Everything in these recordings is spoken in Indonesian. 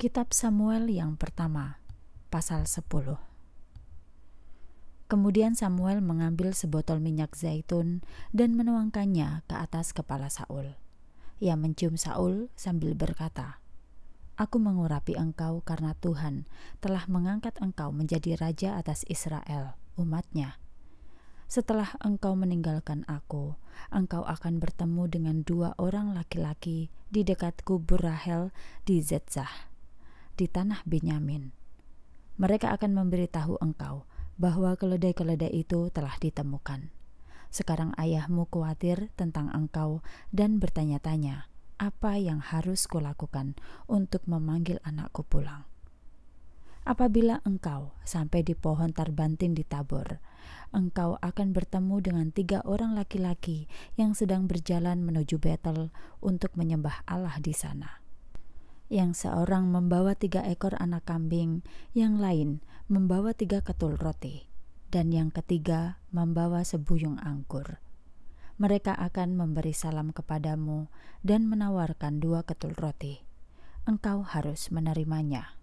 Kitab Samuel yang pertama, pasal 10. Kemudian Samuel mengambil sebotol minyak zaitun dan menuangkannya ke atas kepala Saul. Ia mencium Saul sambil berkata, Aku mengurapi engkau karena Tuhan telah mengangkat engkau menjadi raja atas Israel, umatnya. Setelah engkau meninggalkan aku, engkau akan bertemu dengan dua orang laki-laki di dekat kubur Rahel di Zetzah di tanah Benyamin. Mereka akan memberitahu engkau bahwa keledai-keledai itu telah ditemukan. Sekarang ayahmu khawatir tentang engkau dan bertanya-tanya, apa yang harus kulakukan untuk memanggil anakku pulang? Apabila engkau sampai di pohon tarbantin di Tabur, engkau akan bertemu dengan tiga orang laki-laki yang sedang berjalan menuju Betel untuk menyembah Allah di sana yang seorang membawa tiga ekor anak kambing, yang lain membawa tiga ketul roti, dan yang ketiga membawa sebuyung anggur. Mereka akan memberi salam kepadamu dan menawarkan dua ketul roti. Engkau harus menerimanya.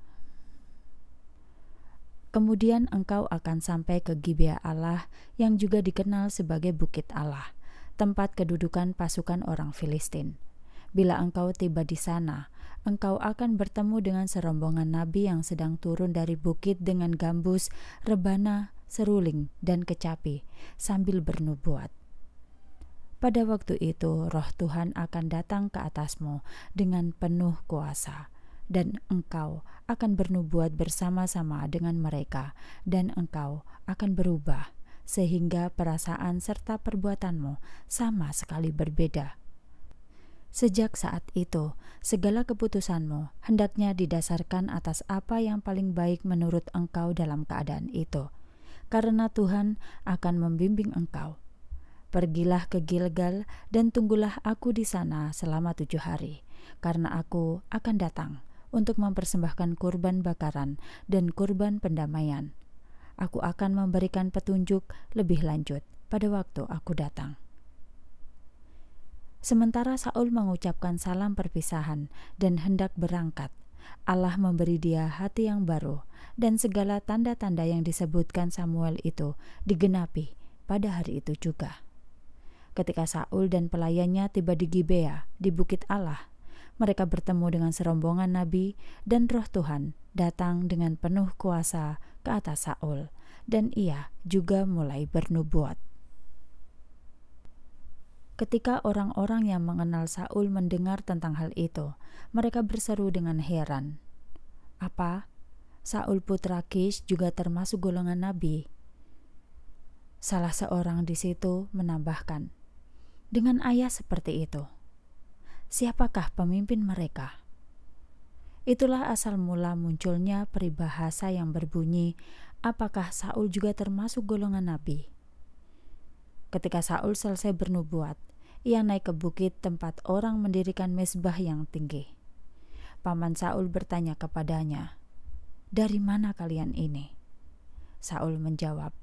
Kemudian engkau akan sampai ke Gibea Allah yang juga dikenal sebagai Bukit Allah, tempat kedudukan pasukan orang Filistin Bila engkau tiba di sana, engkau akan bertemu dengan serombongan nabi yang sedang turun dari bukit dengan gambus, rebana, seruling, dan kecapi sambil bernubuat. Pada waktu itu, Roh Tuhan akan datang ke atasmu dengan penuh kuasa, dan engkau akan bernubuat bersama-sama dengan mereka, dan engkau akan berubah sehingga perasaan serta perbuatanmu sama sekali berbeda Sejak saat itu, segala keputusanmu hendaknya didasarkan atas apa yang paling baik menurut engkau dalam keadaan itu, karena Tuhan akan membimbing engkau. Pergilah ke Gilgal dan tunggulah aku di sana selama tujuh hari, karena aku akan datang untuk mempersembahkan kurban bakaran dan kurban pendamaian. Aku akan memberikan petunjuk lebih lanjut pada waktu aku datang. Sementara Saul mengucapkan salam perpisahan dan hendak berangkat, Allah memberi dia hati yang baru, dan segala tanda-tanda yang disebutkan Samuel itu digenapi pada hari itu juga. Ketika Saul dan pelayannya tiba di Gibea, di Bukit Allah, mereka bertemu dengan serombongan nabi, dan Roh Tuhan datang dengan penuh kuasa ke atas Saul, dan ia juga mulai bernubuat. Ketika orang-orang yang mengenal Saul mendengar tentang hal itu, mereka berseru dengan heran. Apa? Saul putra Kish juga termasuk golongan nabi. Salah seorang di situ menambahkan, dengan ayah seperti itu, siapakah pemimpin mereka? Itulah asal mula munculnya peribahasa yang berbunyi, apakah Saul juga termasuk golongan nabi? Ketika Saul selesai bernubuat, ia naik ke bukit tempat orang mendirikan mesbah yang tinggi. Paman Saul bertanya kepadanya, "Dari mana kalian ini?" Saul menjawab,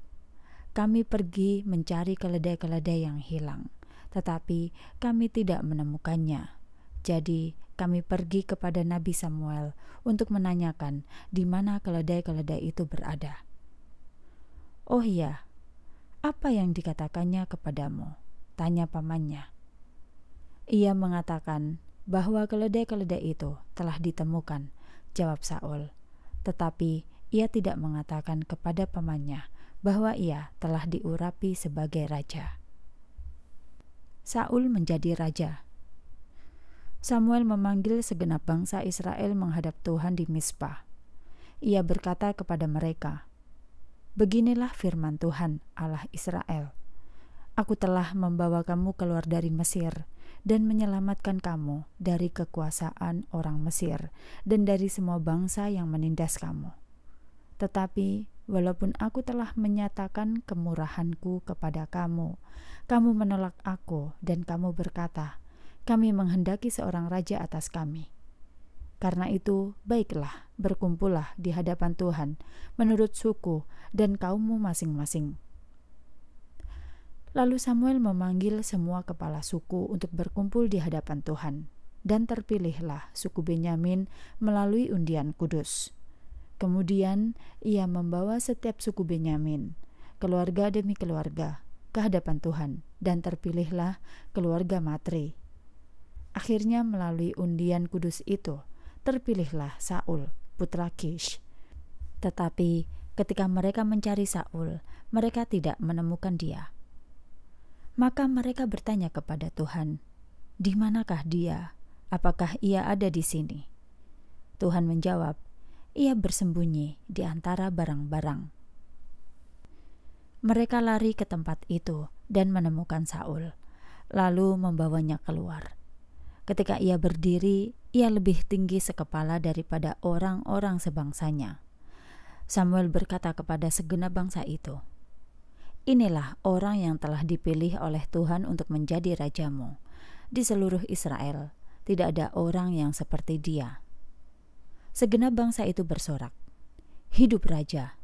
"Kami pergi mencari keledai-keledai yang hilang, tetapi kami tidak menemukannya. Jadi, kami pergi kepada Nabi Samuel untuk menanyakan di mana keledai-keledai itu berada." Oh iya, apa yang dikatakannya kepadamu? Tanya pamannya. Ia mengatakan bahwa keledai-keledai itu telah ditemukan, jawab Saul. Tetapi ia tidak mengatakan kepada pamannya bahwa ia telah diurapi sebagai raja. Saul menjadi raja. Samuel memanggil segenap bangsa Israel menghadap Tuhan di Mispa. Ia berkata kepada mereka, Beginilah firman Tuhan, Allah Israel: Aku telah membawa kamu keluar dari Mesir dan menyelamatkan kamu dari kekuasaan orang Mesir dan dari semua bangsa yang menindas kamu. Tetapi walaupun aku telah menyatakan kemurahanku kepada kamu, kamu menolak aku dan kamu berkata, "Kami menghendaki seorang raja atas kami." Karena itu, baiklah, berkumpullah di hadapan Tuhan menurut suku dan kaummu masing-masing. Lalu Samuel memanggil semua kepala suku untuk berkumpul di hadapan Tuhan, dan terpilihlah suku Benyamin melalui undian kudus. Kemudian ia membawa setiap suku Benyamin, keluarga demi keluarga, ke hadapan Tuhan, dan terpilihlah keluarga Matri. Akhirnya, melalui undian kudus itu, terpilihlah Saul, putra Kish. Tetapi ketika mereka mencari Saul, mereka tidak menemukan dia. Maka mereka bertanya kepada Tuhan, "Di manakah dia? Apakah ia ada di sini?" Tuhan menjawab, "Ia bersembunyi di antara barang-barang." Mereka lari ke tempat itu dan menemukan Saul, lalu membawanya keluar. Ketika ia berdiri, ia lebih tinggi sekepala daripada orang-orang sebangsanya. Samuel berkata kepada segenap bangsa itu, Inilah orang yang telah dipilih oleh Tuhan untuk menjadi rajamu. Di seluruh Israel, tidak ada orang yang seperti dia. Segenap bangsa itu bersorak, Hidup Raja!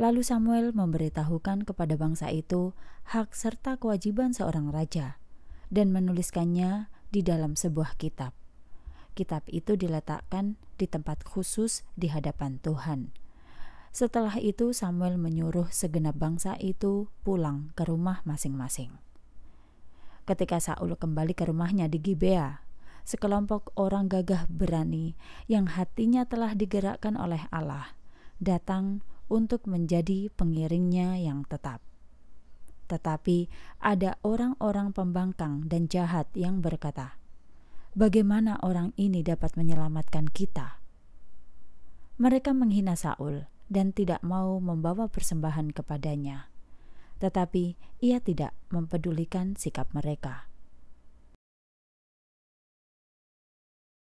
Lalu Samuel memberitahukan kepada bangsa itu hak serta kewajiban seorang raja, dan menuliskannya di dalam sebuah kitab. Kitab itu diletakkan di tempat khusus di hadapan Tuhan. Setelah itu, Samuel menyuruh segenap bangsa itu pulang ke rumah masing-masing. Ketika Saul kembali ke rumahnya di Gibea, sekelompok orang gagah berani yang hatinya telah digerakkan oleh Allah datang untuk menjadi pengiringnya yang tetap. Tetapi ada orang-orang pembangkang dan jahat yang berkata, "Bagaimana orang ini dapat menyelamatkan kita?" Mereka menghina Saul dan tidak mau membawa persembahan kepadanya, tetapi ia tidak mempedulikan sikap mereka.